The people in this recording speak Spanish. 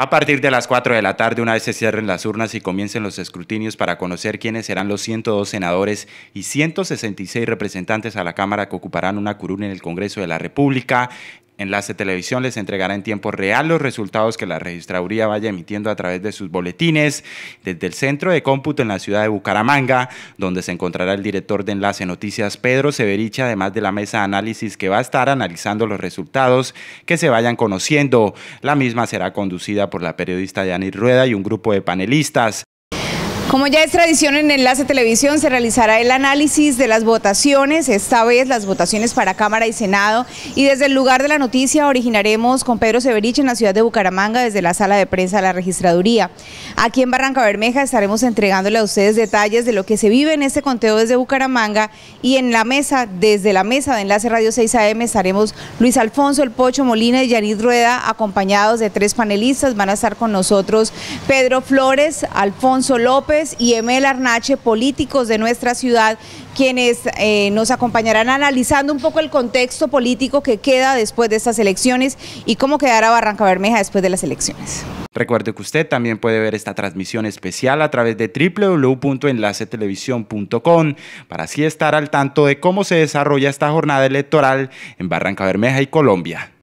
A partir de las 4 de la tarde, una vez se cierren las urnas y comiencen los escrutinios para conocer quiénes serán los 102 senadores y 166 representantes a la Cámara que ocuparán una curul en el Congreso de la República, Enlace Televisión les entregará en tiempo real los resultados que la registraduría vaya emitiendo a través de sus boletines desde el centro de cómputo en la ciudad de Bucaramanga, donde se encontrará el director de Enlace Noticias, Pedro Severich, además de la mesa de análisis que va a estar analizando los resultados que se vayan conociendo. La misma será conducida por la periodista Yanis Rueda y un grupo de panelistas. Como ya es tradición en Enlace Televisión, se realizará el análisis de las votaciones, esta vez las votaciones para Cámara y Senado, y desde el lugar de la noticia originaremos con Pedro Severich en la ciudad de Bucaramanga, desde la sala de prensa de la registraduría. Aquí en Barranca Bermeja estaremos entregándole a ustedes detalles de lo que se vive en este conteo desde Bucaramanga, y en la mesa, desde la mesa de Enlace Radio 6 AM, estaremos Luis Alfonso, El Pocho Molina y Yanit Rueda, acompañados de tres panelistas, van a estar con nosotros Pedro Flores, Alfonso López, y Emel Arnache, políticos de nuestra ciudad, quienes eh, nos acompañarán analizando un poco el contexto político que queda después de estas elecciones y cómo quedará Barranca Bermeja después de las elecciones. Recuerde que usted también puede ver esta transmisión especial a través de www.enlacetelevisión.com para así estar al tanto de cómo se desarrolla esta jornada electoral en Barranca Bermeja y Colombia.